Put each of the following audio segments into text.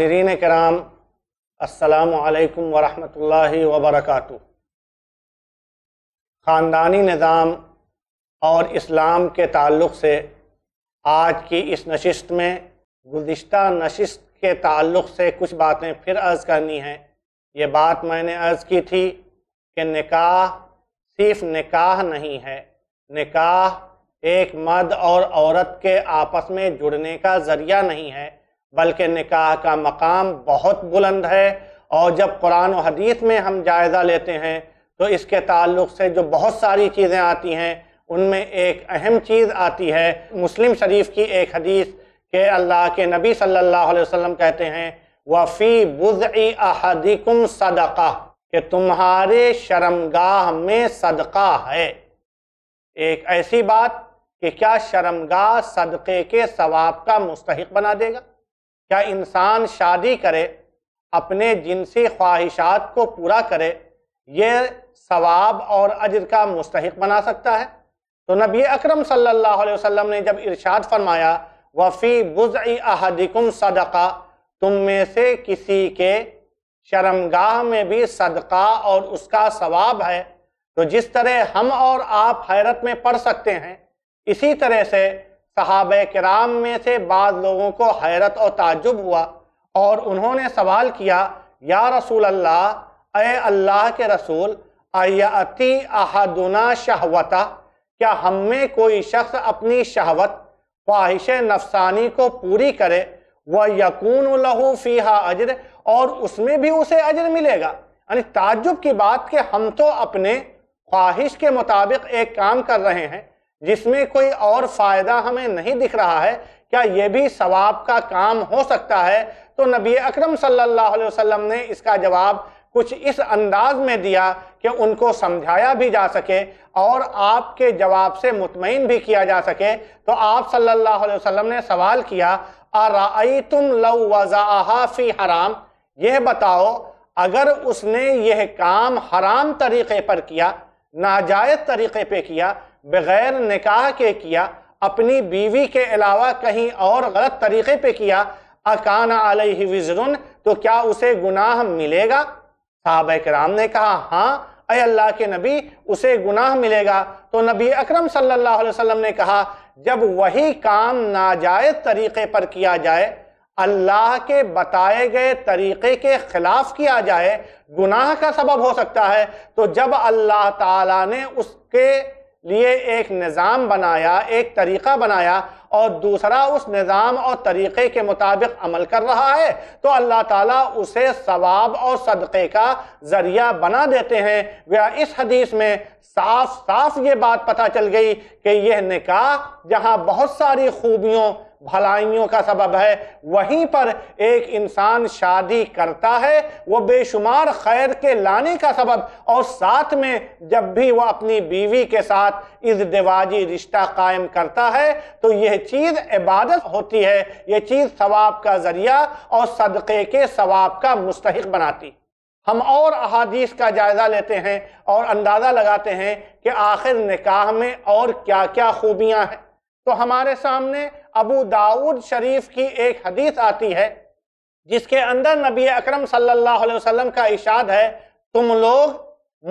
नाजरीन कराम असलकम वरहमल वबरक ख़ानदानी निज़ाम और इस्लाम के ताल्लुक़ से आज की इस नशस्त में गुज्त नशस्त के ताल्लुक़ से कुछ बातें फिर अर्ज़ करनी हैं ये बात मैंने अर्ज़ की थी कि निकाह सिर्फ निकाह नहीं है निकाह एक मर्द और औरत के आपस में जुड़ने का ज़रिया नहीं है बल्कि निकाह का मकाम बहुत बुलंद है और जब कुरान और हदीस में हम जायज़ा लेते हैं तो इसके ताल्लुक से जो बहुत सारी चीज़ें आती हैं उनमें एक अहम चीज़ आती है मुस्लिम शरीफ की एक हदीस के अल्लाह के नबी सल्लल्लाहु अलैहि वसल्लम कहते हैं वफ़ी बुज़ई अहदिकुम सदका कि तुम्हारे शर्मगाह में सदका है एक ऐसी बात कि क्या शर्मगाह सदक़े के सवाब का मुस्तक बना देगा क्या इंसान शादी करे अपने जिनसी ख्वाहिशात को पूरा करे ये सवाब और अजर का मुस्तक बना सकता है तो नबी अकरम सल्लल्लाहु अलैहि वसल्लम ने जब इरशाद फरमाया वफ़ी बुज़ अहदिकुम सदका तुम में से किसी के शर्मगाह में भी सदका और उसका सवाब है तो जिस तरह हम और आप हैरत में पढ़ सकते हैं इसी तरह से सहाब कराम में से बाद लोगों को हैरत और ताजुब हुआ और उन्होंने सवाल किया या रसूल अल्लाह ए अल्लाह के रसूल अति अहदुना शहवता क्या हम में कोई शख्स अपनी शहवत ख्वाहिश नफसानी को पूरी करे वह यकून लहू फ़ीहा अजर और उसमें भी उसे अजर मिलेगा यानी ताजुब की बात कि हम तो अपने ख्वाहिश के मुताबिक एक काम कर रहे हैं जिसमें कोई और फायदा हमें नहीं दिख रहा है क्या यह भी सवाब का काम हो सकता है तो नबी अकरम सल्लल्लाहु अलैहि वसल्लम ने इसका जवाब कुछ इस अंदाज में दिया कि उनको समझाया भी जा सके और आपके जवाब से मुतमिन भी किया जा सके तो आप सल्लल्लाहु अलैहि वसल्लम ने सवाल किया अराई तुम लव फ़ी हराम यह बताओ अगर उसने यह काम हराम तरीके पर किया नाजायज़ तरीके पर किया बगैर निकाह के किया अपनी बीवी के अलावा कहीं और गलत तरीके पे किया अकान अलही तो क्या उसे गुनाह मिलेगा साहब कराम ने कहा हाँ अय अल्लाह के नबी उसे गुनाह मिलेगा तो नबी अकरम सल्लल्लाहु अलैहि वसल्लम ने कहा जब वही काम नाजायज तरीके पर किया जाए अल्लाह के बताए गए तरीके के खिलाफ किया जाए गुनाह का सबब हो सकता है तो जब अल्लाह ताला ने उसके लिए एक निज़ाम बनाया एक तरीक़ा बनाया और दूसरा उस निज़ाम और तरीक़े के मुताबिक अमल कर रहा है तो अल्लाह ताला उसे सवाब और सदक़े का ज़रिया बना देते हैं वह इस हदीस में साफ साफ ये बात पता चल गई कि यह निकाह जहाँ बहुत सारी खूबियों भलाइयों का सबब है वहीं पर एक इंसान शादी करता है वो बेशुमार खैर के लाने का सबब और साथ में जब भी वो अपनी बीवी के साथ इस दिवाजी रिश्ता कायम करता है तो यह चीज़ इबादत होती है यह चीज़ सवाब का ज़रिया और सदक़े के सवाब का मुस्तक बनाती हम और अहादीस का जायज़ा लेते हैं और अंदाज़ा लगाते हैं कि आखिर निकाह में और क्या क्या खूबियाँ हैं तो हमारे सामने अबू दाऊद शरीफ की एक हदीस आती है जिसके अंदर नबी अकरम सल्लल्लाहु अलैहि वसल्लम का इशाद है तुम लोग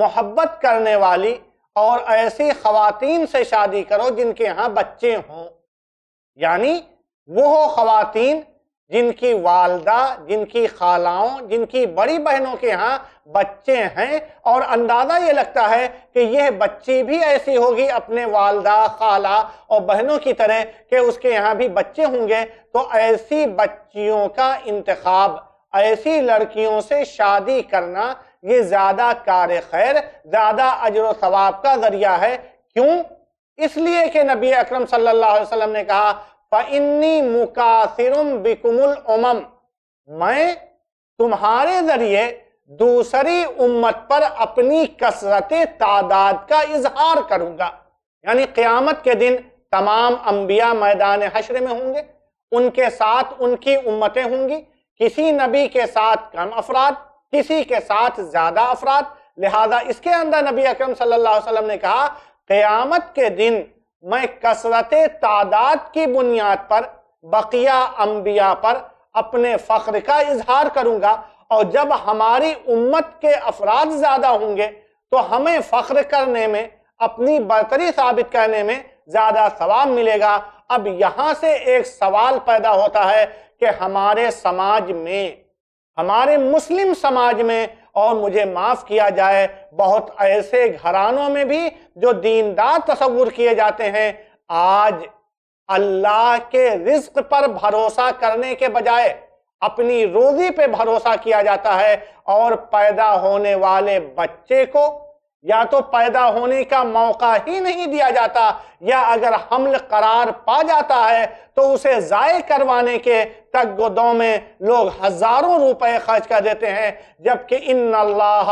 मोहब्बत करने वाली और ऐसी खातन से शादी करो जिनके यहाँ बच्चे हों यानी वो खातन जिनकी वालदा जिनकी खालाओं जिनकी बड़ी बहनों के यहाँ बच्चे हैं और अंदाज़ा ये लगता है कि यह बच्ची भी ऐसी होगी अपने वालदा खाला और बहनों की तरह कि उसके यहाँ भी बच्चे होंगे तो ऐसी बच्चियों का इंतखब ऐसी लड़कियों से शादी करना ये ज़्यादा कार खैर ज़्यादा अजर सवाब का ज़रिया है क्यों इसलिए कि नबी अकरम सल्लल्लाहु अलैहि वसल्लम ने कहा पन्नी मुकासिरम बिकुमुल उमम मैं तुम्हारे जरिए दूसरी उम्मत पर अपनी कसरत तादाद का इजहार करूंगा यानी क्यामत के दिन तमाम अंबिया मैदान हशर में होंगे उनके साथ उनकी उम्मतें होंगी किसी नबी के साथ कम अफराद किसी के साथ ज्यादा अफराद लिहाजा इसके अंदर नबी अकरम सल्लल्लाहु अलैहि वसल्लम ने कहा क्यामत के दिन मैं कसरत तादाद की बुनियाद पर बकिया अम्बिया पर अपने फ़ख्र का इजहार करूंगा और जब हमारी उम्मत के अफराद ज़्यादा होंगे तो हमें फ़ख्र करने में अपनी बरतरी साबित करने में ज़्यादा सवाब मिलेगा अब यहाँ से एक सवाल पैदा होता है कि हमारे समाज में हमारे मुस्लिम समाज में और मुझे माफ किया जाए बहुत ऐसे घरानों में भी जो दीनदार तस्वुर किए जाते हैं आज अल्लाह के रिस्क पर भरोसा करने के बजाय अपनी रोजी पे भरोसा किया जाता है और पैदा होने वाले बच्चे को या तो पैदा होने का मौका ही नहीं दिया जाता या अगर हमल करार पा जाता है तो उसे ज़ाय करवाने के तगोदों में लोग हजारों रुपए खर्च कर देते हैं जबकि इन अल्लाह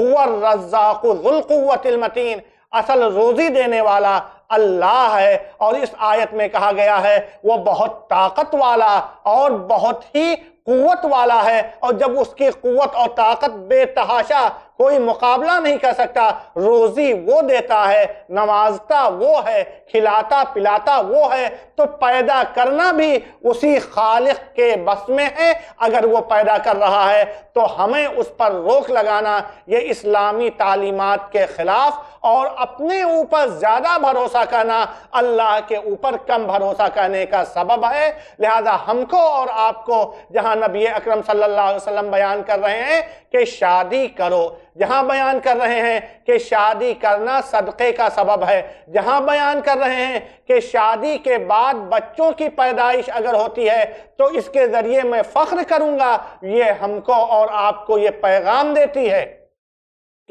रज़ाकुलमतीन असल रोजी देने वाला अल्लाह है और इस आयत में कहा गया है वो बहुत ताकत वाला और बहुत ही कुत वाला है और जब उसकी कुत और ताकत बेतहाशा कोई मुकाबला नहीं कर सकता रोजी वो देता है नवाजता वो है खिलाता पिलाता वो है तो पैदा करना भी उसी खालिक के बस में है अगर वो पैदा कर रहा है तो हमें उस पर रोक लगाना ये इस्लामी तालीमत के खिलाफ और अपने ऊपर ज्यादा भरोसा करना अल्लाह के ऊपर कम भरोसा करने का सबब है लिहाजा हमको और आपको जहां नबी अकरम सल्लल्लाहु अलैहि वसल्लम बयान कर रहे हैं कि शादी करो जहां बयान कर रहे हैं कि शादी करना सदक़े का सबब है जहां बयान कर रहे हैं कि शादी के बाद बच्चों की पैदाइश अगर होती है तो इसके ज़रिए मैं फ़ख्र करूंगा ये हमको और आपको ये पैगाम देती है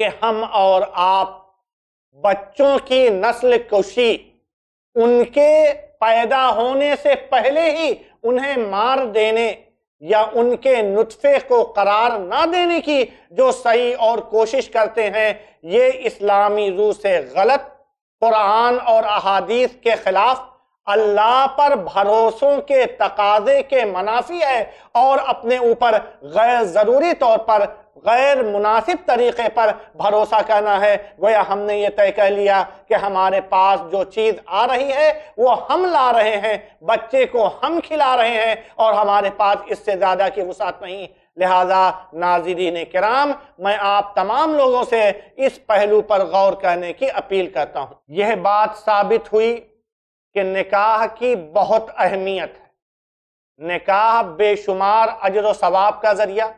कि हम और आप बच्चों की नस्ल कुशी उनके पैदा होने से पहले ही उन्हें मार देने या उनके नुतफ़े को करार ना देने की जो सही और कोशिश करते हैं ये इस्लामी रू से गलत कुरान और अहादीस के खिलाफ अल्लाह पर भरोसों के तकाजे के मनाफी है और अपने ऊपर गैर ज़रूरी तौर पर गैर मुनासिब तरीके पर भरोसा करना है गोया हमने ये तय कर लिया कि हमारे पास जो चीज़ आ रही है वो हम ला रहे हैं बच्चे को हम खिला रहे हैं और हमारे पास इससे ज़्यादा की वसात नहीं लिहाजा नाजरीन कराम मैं आप तमाम लोगों से इस पहलू पर गौर करने की अपील करता हूँ यह बात साबित हुई कि निकाह की बहुत अहमियत है निकाह बेशुमार अजर व सवाब का जरिया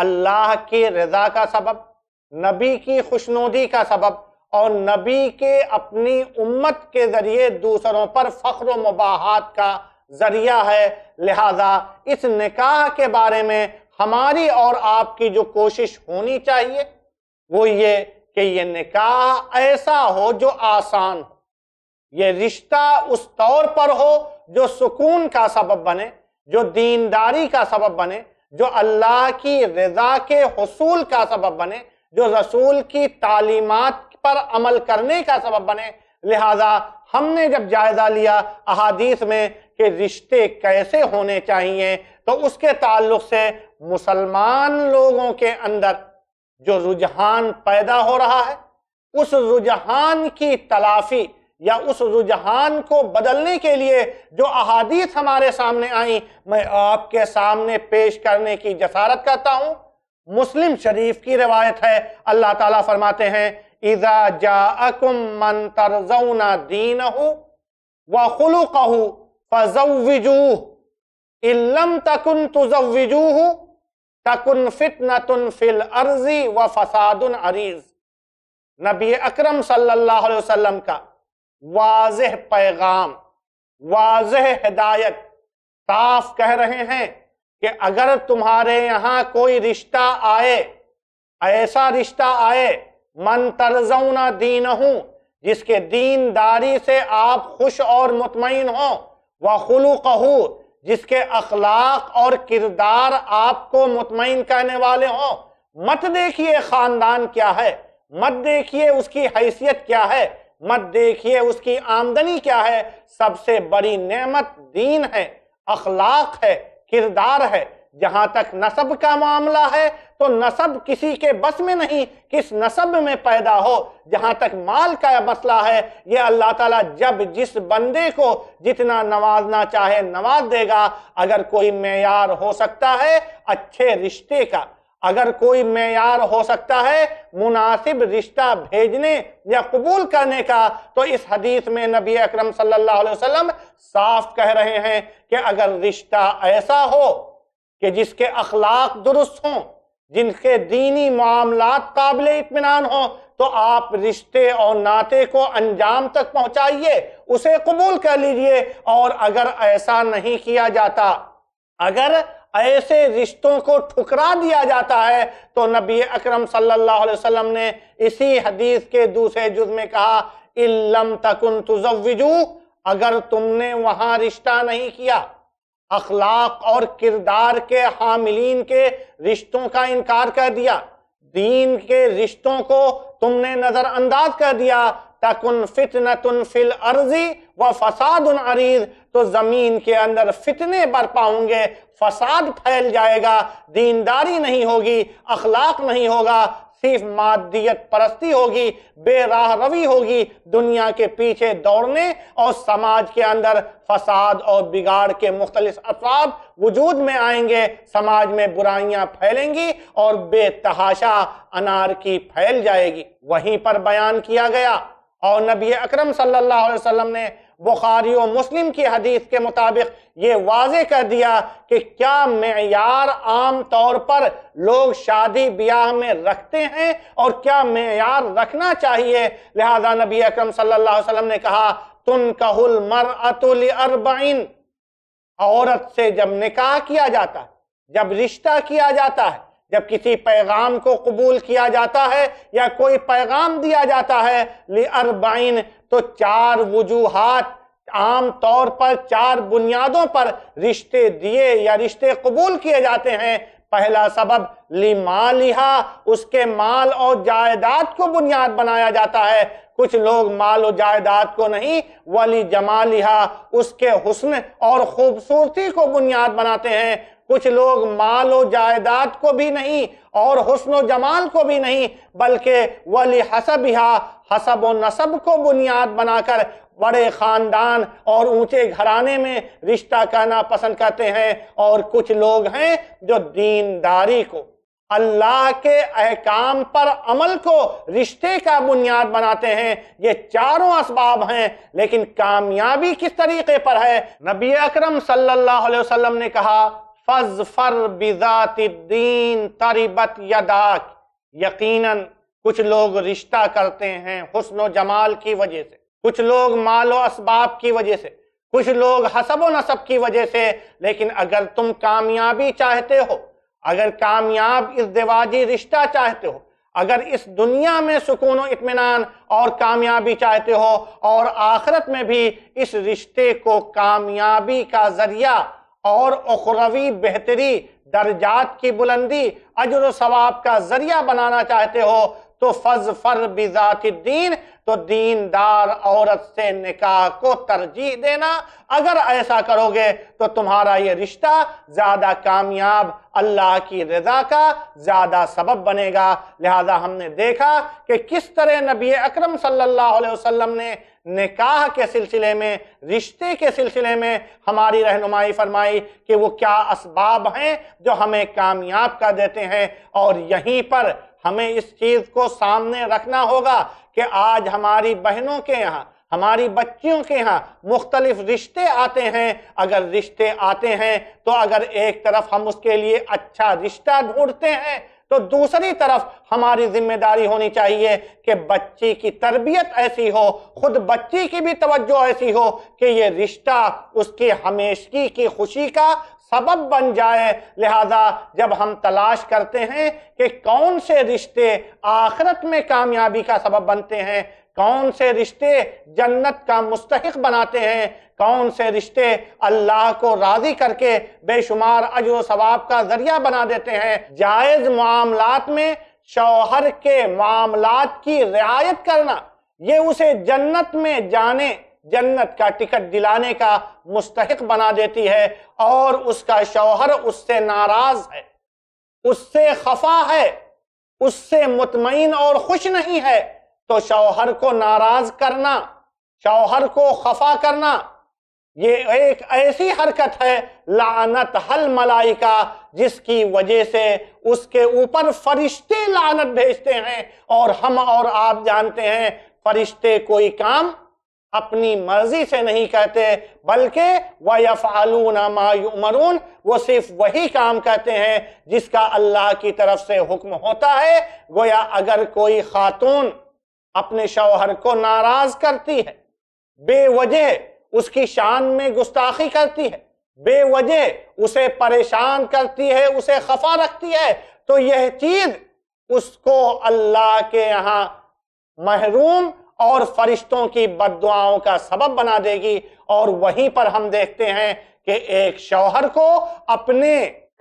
अल्लाह की रजा का सबब नबी की खुशनोदी का सबब और नबी के अपनी उम्मत के जरिए दूसरों पर फख्र मुबाहत का जरिया है लिहाजा इस निकाह के बारे में हमारी और आपकी जो कोशिश होनी चाहिए वो ये कि ये निकाह ऐसा हो जो आसान हो ये रिश्ता उस तौर पर हो जो सुकून का सबब बने जो दीनदारी का सबब बने जो अल्लाह की रजा के हसूल का सबब बने जो रसूल की तालीमत पर अमल करने का सबब बने लिहाजा हमने जब जायजा लिया अहादीस में कि रिश्ते कैसे होने चाहिए तो उसके ताल्लुक से मुसलमान लोगों के अंदर जो रुझान पैदा हो रहा है उस रुझान की तलाफी या उस रुझान को बदलने के लिए जो अहादीत हमारे सामने आई मैं आपके सामने पेश करने की जसारत करता हूं मुस्लिम शरीफ की रिवायत है अल्लाह ताला फरमाते हैं इजा जाकुम मन तरजौना दीन हो व खुलू कहू फजूह इलम तकुन तुजूह तकुन फितन फिल अर्जी व फसादन अरीज नबी अकरम सल्लल्लाहु अलैहि वसल्लम का वाज पैगाम वाज हिदायत साफ कह रहे हैं कि अगर तुम्हारे यहां कोई रिश्ता आए ऐसा रिश्ता आए मन तर्जौना दीन हूं जिसके दीनदारी से आप खुश और मुतमिन हो व कहू जिसके अखलाक और किरदार आपको मुतमिन करने वाले हों मत देखिए खानदान क्या है मत देखिए उसकी हैसियत क्या है मत देखिए उसकी आमदनी क्या है सबसे बड़ी नेमत दीन है अखलाक है किरदार है जहां तक नसब का मामला है तो नसब किसी के बस में नहीं किस नसब में पैदा हो जहां तक माल का मसला है ये अल्लाह ताला जब जिस बंदे को जितना नवाजना चाहे नवाज देगा अगर कोई मैार हो सकता है अच्छे रिश्ते का अगर कोई मैार हो सकता है मुनासिब रिश्ता भेजने या कबूल करने का तो इस हदीस में नबी अकरम सल्लल्लाहु अलैहि वसल्लम साफ कह रहे हैं कि अगर रिश्ता ऐसा हो कि जिसके अखलाक दुरुस्त हों जिनके दीनी मामलात काबिल इतमान हों तो आप रिश्ते और नाते को अंजाम तक पहुंचाइए उसे कबूल कर लीजिए और अगर ऐसा नहीं किया जाता अगर ऐसे रिश्तों को ठुकरा दिया जाता है तो नबी अकरम सल्लल्लाहु अलैहि वसल्लम ने इसी हदीस के दूसरे जुज में कहा इल्लम तकुन तुजविजू अगर तुमने वहां रिश्ता नहीं किया अखलाक और किरदार के हामिलीन के रिश्तों का इनकार कर दिया दीन के रिश्तों को तुमने नजरअंदाज कर दिया तकुन फितना तुन फिल अर्जी व फसाद अरीज तो जमीन के अंदर फितने बरपा होंगे फसाद फैल जाएगा दीनदारी नहीं होगी अखलाक नहीं होगा सिर्फ मादियत परस्ती होगी बेराह रवी होगी दुनिया के पीछे दौड़ने और समाज के अंदर फसाद और बिगाड़ के मुख्तलिस अफराद वजूद में आएंगे समाज में बुराइयां फैलेंगी और बेतहाशा अनार की फैल जाएगी वहीं पर बयान किया गया और नबी अकरम सल्लल्लाहु अलैहि वसल्लम ने बुखारी और मुस्लिम की हदीस के मुताबिक ये वाज कर दिया कि क्या मैार आम तौर पर लोग शादी ब्याह में रखते हैं और क्या मैार रखना चाहिए लिहाजा नबी अकरम सल्लल्लाहु अलैहि वसल्लम ने कहा तुन कहुल मर अतुल औरत से जब निकाह किया जाता जब रिश्ता किया जाता है जब किसी पैगाम को कबूल किया जाता है या कोई पैगाम दिया जाता है ले अरबाइन तो चार वजूहत आम तौर पर चार बुनियादों पर रिश्ते दिए या रिश्ते कबूल किए जाते हैं पहला सबब ली मालिहा उसके माल और जायदाद को बुनियाद बनाया जाता है कुछ लोग माल और जायदाद को नहीं वली जमालिहा उसके हुस्न और खूबसूरती को बुनियाद बनाते हैं कुछ लोग माल व जायदाद को भी नहीं और हसन जमाल को भी नहीं बल्कि वली हसब या हसब व नसब को बुनियाद बनाकर बड़े खानदान और ऊंचे घराने में रिश्ता करना पसंद करते हैं और कुछ लोग हैं जो दीनदारी को अल्लाह के अहकाम पर अमल को रिश्ते का बुनियाद बनाते हैं ये चारों इसबाब हैं लेकिन कामयाबी किस तरीके पर है नबी अकरम सल्लल्लाहु अलैहि वसल्लम ने कहा फजफर बिजातिद्दीन तरीबत यदाक यकीन कुछ लोग रिश्ता करते हैं हुस्न जमाल की वजह से कुछ लोग मालो असबाब की वजह से कुछ लोग हसब नसब की वजह से लेकिन अगर तुम कामयाबी चाहते हो अगर कामयाब इस दिवाजी रिश्ता चाहते हो अगर इस दुनिया में सुकून इतमान और कामयाबी चाहते हो और आखरत में भी इस रिश्ते को कामयाबी का जरिया और अखरवी बेहतरी दर्जात की बुलंदी अजर सवाब का जरिया बनाना चाहते हो तो फज फर बिजात दीन तो दीनदार औरत से निकाह को तरजीह देना अगर ऐसा करोगे तो तुम्हारा ये रिश्ता ज्यादा कामयाब अल्लाह की रजा का ज्यादा सबब बनेगा लिहाजा हमने देखा कि किस तरह नबी अक्रम सल्ला वसम ने निकाह के सिलसिले में रिश्ते के सिलसिले में हमारी रहनुमाई फरमाई कि वो क्या इसबाब हैं जो हमें कामयाब कर देते हैं और यहीं पर हमें इस चीज़ को सामने रखना होगा कि आज हमारी बहनों के यहाँ हमारी बच्चियों के यहाँ मुख्तलिफ रिश्ते आते हैं अगर रिश्ते आते हैं तो अगर एक तरफ हम उसके लिए अच्छा रिश्ता ढूंढते हैं तो दूसरी तरफ हमारी जिम्मेदारी होनी चाहिए कि बच्ची की तरबियत ऐसी हो खुद बच्ची की भी तवज्जो ऐसी हो कि ये रिश्ता उसकी हमेशगी की खुशी का सबब बन जाए लिहाजा जब हम तलाश करते हैं कि कौन से रिश्ते आखरत में कामयाबी का सबब बनते हैं कौन से रिश्ते जन्नत का मुस्तक बनाते हैं कौन से रिश्ते अल्लाह को राजी करके बेशुमार अजो सवाब का जरिया बना देते हैं जायज मामलात में शौहर के मामलात की रियायत करना ये उसे जन्नत में जाने जन्नत का टिकट दिलाने का मुस्तक बना देती है और उसका शौहर उससे नाराज है उससे खफा है उससे मुतमिन और खुश नहीं है तो शौहर को नाराज करना शौहर को खफा करना ये एक ऐसी हरकत है लानत हल मलाइका जिसकी वजह से उसके ऊपर फरिश्ते लानत भेजते हैं और हम और आप जानते हैं फरिश्ते कोई काम अपनी मर्जी से नहीं कहते बल्कि वफ़ालून मायूमरून वो सिर्फ वही काम कहते हैं जिसका अल्लाह की तरफ से हुक्म होता है गोया अगर कोई खातून अपने शौहर को नाराज करती है बेवजह उसकी शान में गुस्ताखी करती है बेवजह उसे परेशान करती है उसे खफा रखती है तो यह चीज उसको अल्लाह के यहां महरूम और फरिश्तों की बदुआओं का सबब बना देगी और वहीं पर हम देखते हैं कि एक शौहर को अपने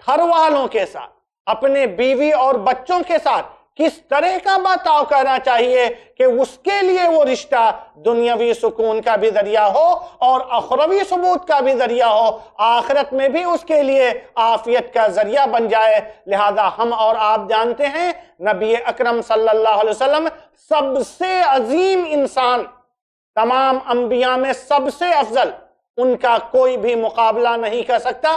घर वालों के साथ अपने बीवी और बच्चों के साथ किस तरह का बर्ताव करना चाहिए कि उसके लिए वो रिश्ता दुनियावी सुकून का भी जरिया हो और अखरवी सबूत का भी जरिया हो आखिरत में भी उसके लिए आफियत का जरिया बन जाए लिहाजा हम और आप जानते हैं नबी अकरम सल्लल्लाहु अलैहि वसल्लम सबसे अजीम इंसान तमाम अंबिया में सबसे अफजल उनका कोई भी मुकाबला नहीं कर सकता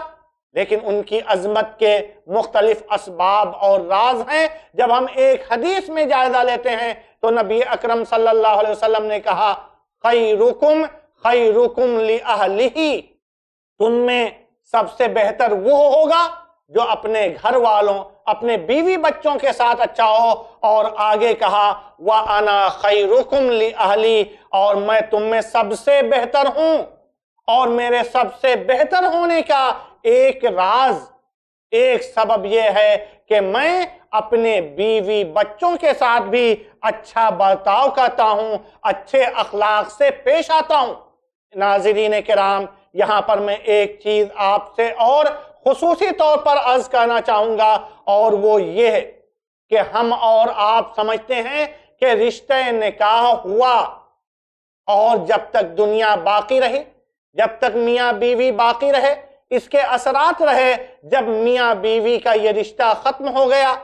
लेकिन उनकी अजमत के मुख्तलिफ इसबाब और राज हैं जब हम एक हदीस में जायजा लेते हैं तो नबी अकरम सल्लल्लाहु अलैहि वसल्लम ने कहा खई रुकुम खई रुकुम लिही तुम में सबसे बेहतर वो होगा जो अपने घर वालों अपने बीवी बच्चों के साथ अच्छा हो और आगे कहा वह आना खई रुकुम अहली और मैं तुम में सबसे बेहतर हूं और मेरे सबसे बेहतर होने का एक राज एक सबब यह है कि मैं अपने बीवी बच्चों के साथ भी अच्छा बर्ताव करता हूं अच्छे अखलाक से पेश आता हूं नाजरीन कराम यहां पर मैं एक चीज आपसे और खसूसी तौर पर अर्ज करना चाहूंगा और वो ये है कि हम और आप समझते हैं कि रिश्ते निकाह हुआ और जब तक दुनिया बाकी रही जब तक मियाँ बीवी बाकी रहे इसके असरात रहे जब मियाँ बीवी का ये रिश्ता खत्म हो गया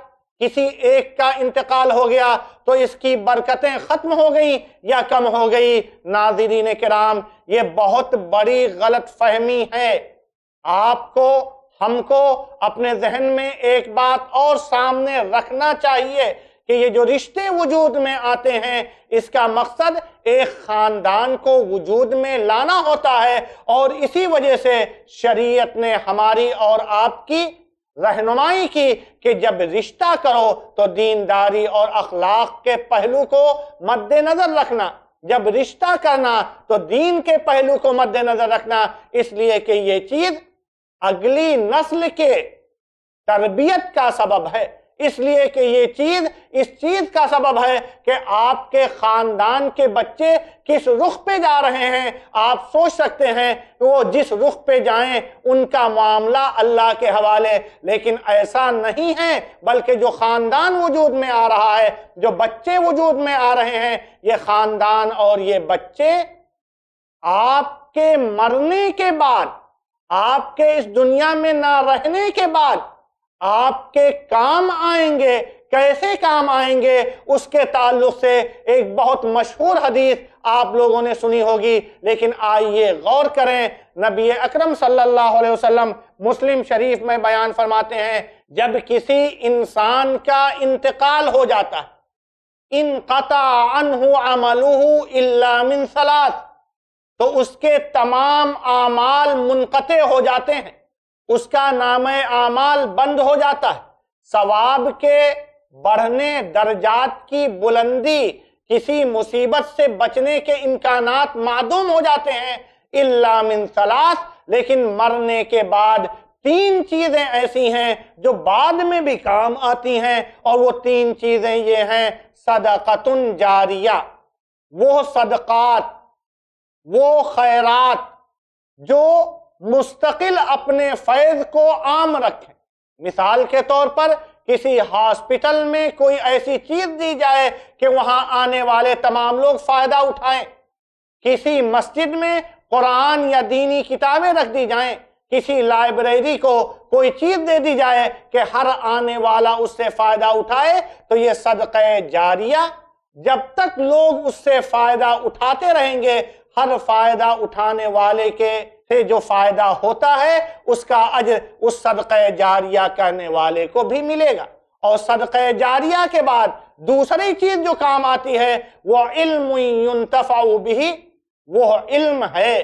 किसी एक का इंतकाल हो गया तो इसकी बरकतें खत्म हो गई या कम हो गई नाजरीन कराम ये बहुत बड़ी गलत फहमी है आपको हमको अपने जहन में एक बात और सामने रखना चाहिए कि ये जो रिश्ते वजूद में आते हैं इसका मकसद एक खानदान को वजूद में लाना होता है और इसी वजह से शरीयत ने हमारी और आपकी रहनुमाई की कि जब रिश्ता करो तो दीनदारी और अखलाक के पहलू को मद्देनजर रखना जब रिश्ता करना तो दीन के पहलू को मद्देनजर रखना इसलिए कि ये चीज अगली नस्ल के तरबियत का सबब है इसलिए कि ये चीज इस चीज का सबब है कि आपके खानदान के बच्चे किस रुख पे जा रहे हैं आप सोच सकते हैं कि वो जिस रुख पे जाएं उनका मामला अल्लाह के हवाले लेकिन ऐसा नहीं है बल्कि जो खानदान वजूद में आ रहा है जो बच्चे वजूद में आ रहे हैं ये खानदान और ये बच्चे आपके मरने के बाद आपके इस दुनिया में ना रहने के बाद आपके काम आएंगे कैसे काम आएंगे उसके ताल्लुक से एक बहुत मशहूर हदीस आप लोगों ने सुनी होगी लेकिन आइए गौर करें नबी अकरम सल्लल्लाहु अलैहि वसल्लम मुस्लिम शरीफ में बयान फरमाते हैं जब किसी इंसान का इंतकाल हो जाता है इन कता अनहू सलात तो उसके तमाम आमाल मुनक़ हो जाते हैं उसका नाम आमाल बंद हो जाता है सवाब के बढ़ने दर्जात की बुलंदी किसी मुसीबत से बचने के इम्कान मादूम हो जाते हैं इलामिन सलास लेकिन मरने के बाद तीन चीजें ऐसी हैं जो बाद में भी काम आती हैं और वो तीन चीजें ये हैं सदकतुन जारिया वो सदकात वो खैरात जो मुस्तकिल अपने फैज को आम रखें मिसाल के तौर पर किसी हॉस्पिटल में कोई ऐसी चीज दी जाए कि वहां आने वाले तमाम लोग फायदा उठाएं किसी मस्जिद में कुरान या दीनी किताबें रख दी जाएं किसी लाइब्रेरी को कोई चीज दे दी जाए कि हर आने वाला उससे फायदा उठाए तो ये सदक जारिया जब तक लोग उससे फायदा उठाते रहेंगे हर फायदा उठाने वाले के से जो फायदा होता है उसका अजर उस सदक़ जारिया कहने वाले को भी मिलेगा और सदक़ जारिया के बाद दूसरी चीज जो काम आती है वह इल्म भी वह इल्म है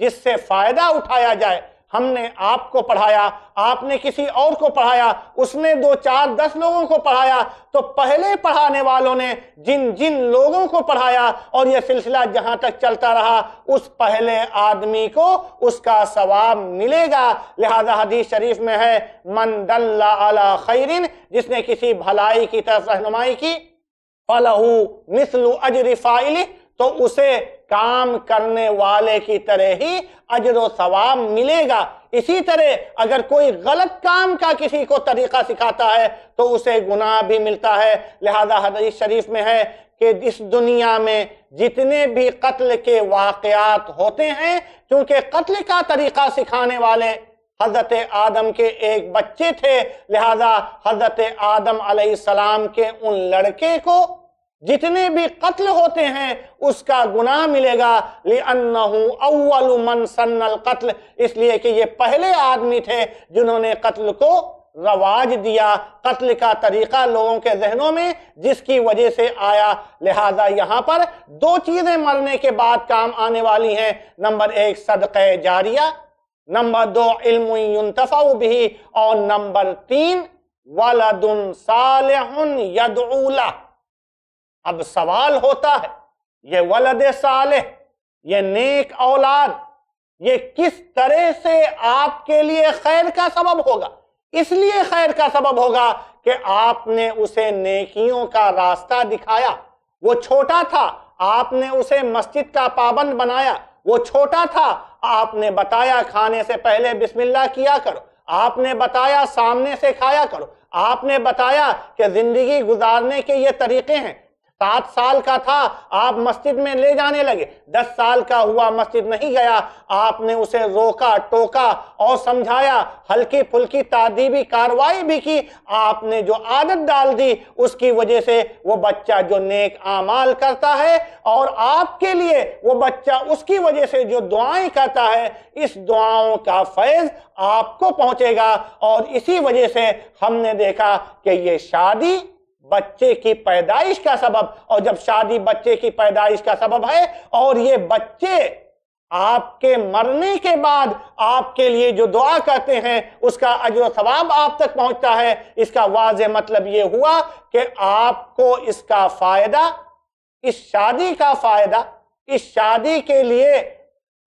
जिससे फायदा उठाया जाए हमने आपको पढ़ाया आपने किसी और को पढ़ाया उसने दो चार दस लोगों को पढ़ाया तो पहले पढ़ाने वालों ने जिन जिन लोगों को पढ़ाया और यह सिलसिला जहां तक चलता रहा उस पहले आदमी को उसका सवाब मिलेगा लिहाजा हदीस शरीफ में है मन दल्ला अला खैरिन जिसने किसी भलाई की तरफ रहनुमाई की फलहू मिसलू अजरिफाइली तो उसे काम करने वाले की तरह ही अजर सवाब मिलेगा इसी तरह अगर कोई गलत काम का किसी को तरीका सिखाता है तो उसे गुनाह भी मिलता है लिहाजा हदीस शरीफ में है कि इस दुनिया में जितने भी कत्ल के वाकयात होते हैं क्योंकि कत्ल का तरीका सिखाने वाले हजरत आदम के एक बच्चे थे लिहाजा हजरत आदम सलाम के उन लड़के को जितने भी कत्ल होते हैं उसका गुनाह मिलेगा अव्वल मन सन्नल कत्ल इसलिए कि ये पहले आदमी थे जिन्होंने कत्ल को रवाज दिया कत्ल का तरीका लोगों के जहनों में जिसकी वजह से आया लिहाजा यहां पर दो चीजें मरने के बाद काम आने वाली हैं नंबर एक सदक जारिया नंबर दो इल्मतफ़ा भी और नंबर तीन वलदुन साल यदला अब सवाल होता है ये वलद साले ये नेक औलाद ये किस तरह से आपके लिए खैर का सबब होगा इसलिए खैर का सबब होगा कि आपने उसे नेकियों का रास्ता दिखाया वो छोटा था आपने उसे मस्जिद का पाबंद बनाया वो छोटा था आपने बताया खाने से पहले बिस्मिल्लाह किया करो आपने बताया सामने से खाया करो आपने बताया कि जिंदगी गुजारने के ये तरीके हैं सात साल का था आप मस्जिद में ले जाने लगे दस साल का हुआ मस्जिद नहीं गया आपने उसे रोका टोका और समझाया हल्की फुल्की तादीबी कार्रवाई भी की आपने जो आदत डाल दी उसकी वजह से वो बच्चा जो नेक आमाल करता है और आपके लिए वो बच्चा उसकी वजह से जो दुआएं करता है इस दुआओं का फैज आपको पहुंचेगा और इसी वजह से हमने देखा कि ये शादी बच्चे की पैदाइश का सबब और जब शादी बच्चे की पैदाइश का सबब है और ये बच्चे आपके मरने के बाद आपके लिए जो दुआ करते हैं उसका अजर सवाब आप तक पहुंचता है इसका वाज मतलब ये हुआ कि आपको इसका फायदा इस शादी का फायदा इस शादी के लिए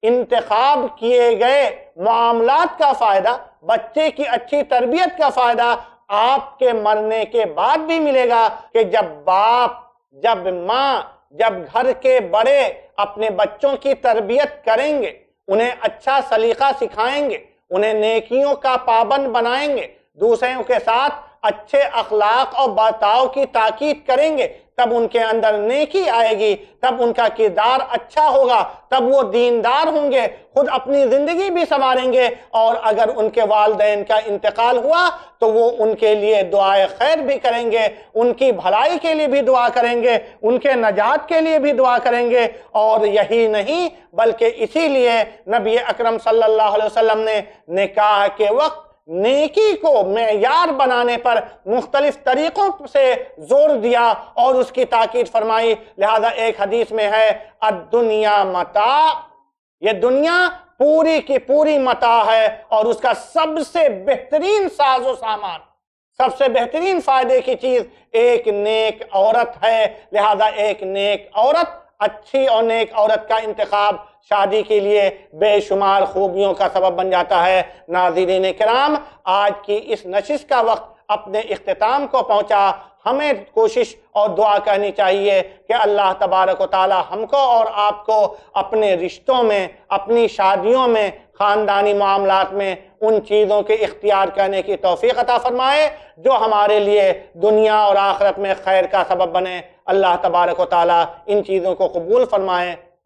इंतखब किए गए मामला का फायदा बच्चे की अच्छी तरबियत का फायदा आपके मरने के बाद भी मिलेगा कि जब बाप जब माँ जब घर के बड़े अपने बच्चों की तरबियत करेंगे उन्हें अच्छा सलीका सिखाएंगे उन्हें नेकियों का पाबंद बनाएंगे दूसरों के साथ अच्छे अखलाक और बर्ताव की ताकीद करेंगे तब उनके अंदर नेकी आएगी तब उनका किरदार अच्छा होगा तब वो दीनदार होंगे खुद अपनी ज़िंदगी भी संवारेंगे और अगर उनके वालदेन का इंतकाल हुआ तो वो उनके लिए दुआए खैर भी करेंगे उनकी भलाई के लिए भी दुआ करेंगे उनके नजात के लिए भी दुआ करेंगे और यही नहीं बल्कि इसीलिए नबी अकरम सल्लल्लाहु अलैहि वसल्लम ने निकाह के वक्त नेकी को मैार बनाने पर मुख्तलिफ तरीक़ों से जोर दिया और उसकी ताकीद फरमाई लिहाजा एक हदीस में है अदुनिया मता यह दुनिया पूरी की पूरी मता है और उसका सबसे बेहतरीन साजो सामान सबसे बेहतरीन फायदे की चीज एक नेक औरत है लिहाजा एक नेक औरत अच्छी और नेक औरत का इंतखब शादी के लिए बेशुमार खूबियों का सबब बन जाता है नाजरीन कराम आज की इस नशिश का वक्त अपने अख्ताम को पहुँचा हमें कोशिश और दुआ करनी चाहिए कि अल्लाह तबारक ताली हमको और आपको अपने रिश्तों में अपनी शादियों में ख़ानदानी मामला में उन चीज़ों के इख्तियार करने की तोफ़ी अता फ़रमाए जो हमारे लिए दुनिया और आखरत में खैर का सबब बने अल्लाह तबारक ताली इन चीज़ों को कबूल फ़रमाएँ